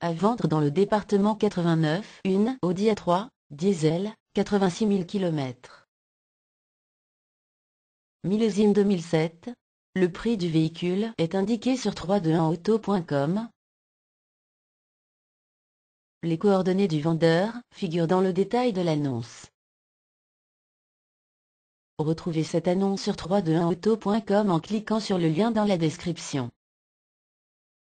À vendre dans le département 89, une Audi A3, diesel, 86 000 km. Millésime 2007. Le prix du véhicule est indiqué sur 321auto.com. Les coordonnées du vendeur figurent dans le détail de l'annonce. Retrouvez cette annonce sur 321auto.com en cliquant sur le lien dans la description.